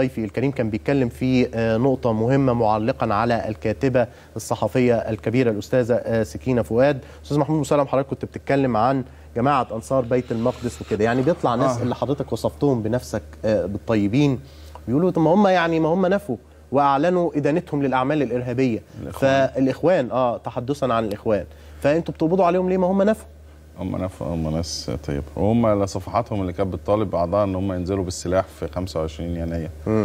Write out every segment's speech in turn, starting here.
ضيفي الكريم كان بيتكلم في آه، نقطة مهمة معلقا على الكاتبة الصحفية الكبيرة الأستاذة آه، سكينة فؤاد أستاذ محمود مسلم حضرتك كنت بتتكلم عن جماعة أنصار بيت المقدس وكده يعني بيطلع ناس آه. اللي حضرتك وصفتهم بنفسك آه، بالطيبين بيقولوا طب ما هم يعني ما هم نفوا وأعلنوا إدانتهم للأعمال الإرهابية الإخوان. فالإخوان آه تحدثا عن الإخوان فأنتوا بتقبضوا عليهم ليه ما هم نفوا هم ناس هم ناس طيبه وهم لصفحاتهم اللي كانت بتطالب بعضها ان هم ينزلوا بالسلاح في 25 يناير و...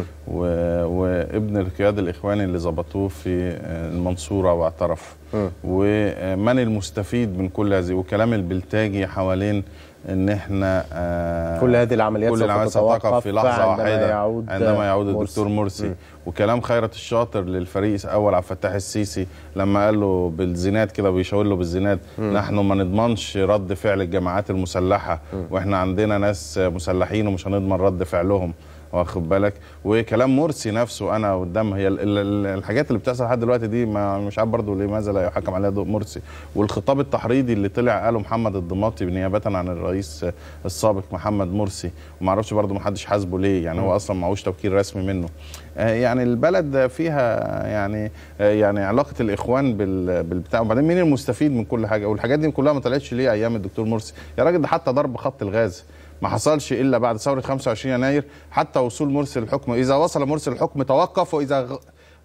و... ابن القياد الاخواني اللي ظبطوه في آه، المنصوره واعترف ومن المستفيد من كل هذه وكلام البلتاجي حوالين ان احنا آه، كل هذه العمليات كل العمليات ستقف في لحظه عندما واحده يعود عندما يعود الدكتور مرسي م. وكلام خيرت الشاطر للفريق الاول عبد الفتاح السيسي لما قال له بالزينات كده بيشاور له بالزينات م. نحن ما نضمنش رد فعل الجماعات المسلحه م. واحنا عندنا ناس مسلحين ومش هنضمن رد فعلهم واخد بالك وكلام مرسي نفسه انا قدام هي الحاجات اللي بتحصل لحد دلوقتي دي ما مش عارف برضه لماذا لا يحكم عليها ضوء مرسي والخطاب التحريضي اللي طلع قاله محمد الضماطي نيابه عن الرئيس السابق محمد مرسي وما اعرفش برضه ما حدش حاسبه ليه يعني هو اصلا معهوش توكيل رسمي منه آه، يعني البلد فيها يعني آه، يعني علاقه الاخوان بالبتاع وبعدين مين المستفيد من كل حاجه والحاجات دي كلها ما طلعتش ليه ايام الدكتور مرسي يا راجل ده حتى ضرب خط الغاز ما حصلش الا بعد ثوره 25 يناير حتى وصول مرسي الحكم اذا وصل مرسي الحكم توقف واذا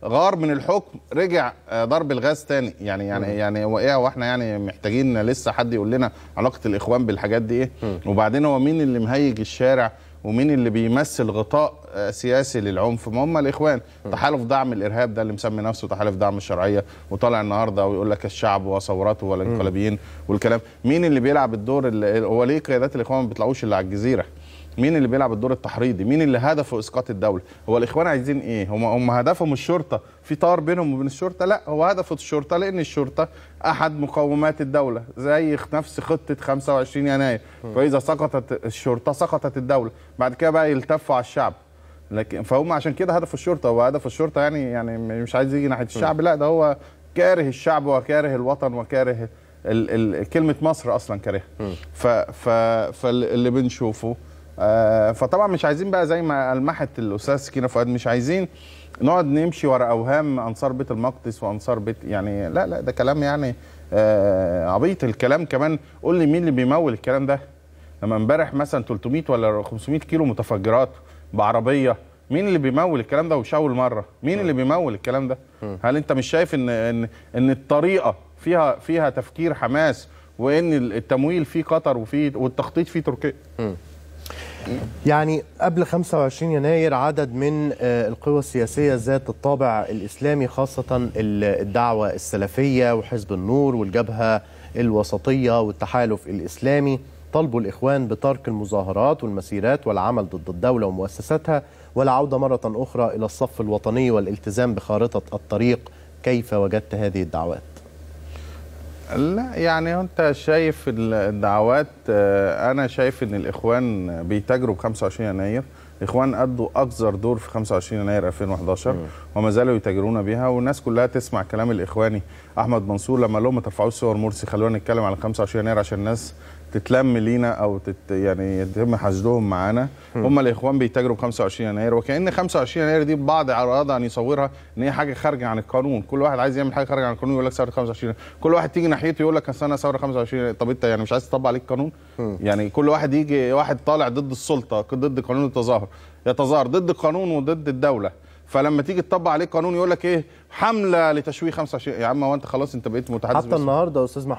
غار من الحكم رجع آه، ضرب الغاز تاني يعني يعني مم. يعني هو ايه واحنا يعني محتاجين لسه حد يقول لنا علاقه الاخوان بالحاجات دي ايه مم. وبعدين هو مين اللي مهيج الشارع ومين اللي بيمثل غطاء آه، سياسي للعنف ما هم الاخوان تحالف دعم الارهاب ده اللي مسمي نفسه تحالف دعم الشرعيه وطالع النهارده ويقول لك الشعب وثوراته والانقلابيين والكلام مين اللي بيلعب الدور هو ليه قيادات الاخوان ما بيطلعوش اللي على الجزيره مين اللي بيلعب الدور التحريضي مين اللي هدفه اسقاط الدوله هو الاخوان عايزين ايه هم هم هدفهم الشرطه في طار بينهم وبين الشرطه لا هو هدفه الشرطه لان الشرطه احد مقومات الدوله زي نفس خطه 25 يناير فاذا سقطت الشرطه سقطت الدوله بعد كده بقى يلتفوا على الشعب لكن فهم عشان كده هدف الشرطه هو هدف الشرطه يعني يعني مش عايز يجي ناحيه الشعب لا ده هو كاره الشعب وكاره الوطن وكاره ال ال كلمه مصر اصلا كارهها فاللي بنشوفه آه، فطبعا مش عايزين بقى زي ما المحت الاستاذ سكينه فؤاد مش عايزين نقعد نمشي ورا اوهام انصار بيت المقدس وانصار بيت يعني لا لا ده كلام يعني آه، عبيط الكلام كمان قول لي مين اللي بيمول الكلام ده لما امبارح مثلا 300 ولا 500 كيلو متفجرات بعربيه مين اللي بيمول الكلام ده وشاول مره مين اللي بيمول الكلام ده هل انت مش شايف ان ان ان الطريقه فيها فيها تفكير حماس وان التمويل فيه قطر وفيه والتخطيط فيه تركيا يعني قبل 25 يناير عدد من آه، القوى السياسية ذات الطابع الإسلامي خاصة الدعوة السلفية وحزب النور والجبهة الوسطية والتحالف الإسلامي طلبوا الإخوان بترك المظاهرات والمسيرات والعمل ضد الدولة ومؤسساتها والعودة مرة أخرى إلى الصف الوطني والالتزام بخارطة الطريق كيف وجدت هذه الدعوات؟ لا يعني انت شايف الدعوات آه، انا شايف ان الاخوان بيتاجروا ب 25 يناير الاخوان ادوا اقذر دور في 25 يناير 2011 وما زالوا يتاجرون بها والناس كلها تسمع كلام الاخواني احمد منصور لما قال لهم ما ترفعوش صور مرسي خلونا نتكلم على 25 يناير عشان الناس تتلم لينا او تت يعني يتم حشدهم معانا هم الاخوان بيتاجروا ب 25 يناير وكان 25 يناير دي بعض اراد ان يصورها ان هي حاجه خارجه عن القانون كل واحد عايز يعمل حاجه خارجه عن القانون يقول لك ثوره 25 يناير كل واحد تيجي ناحيته يقول لك انا ثوره 25 يناير طب انت يعني مش عايز تطبق عليك القانون يعني كل واحد يجي واحد طالع ضد السلطه ضد قانون التظاهر يتظاهر ضد القانون وضد الدوله فلما تيجي تطبق عليه قانون يقول لك ايه حمله لتشويه 25 يا عم هو انت خلاص انت بقيت متحدث حتى النهارده استاذ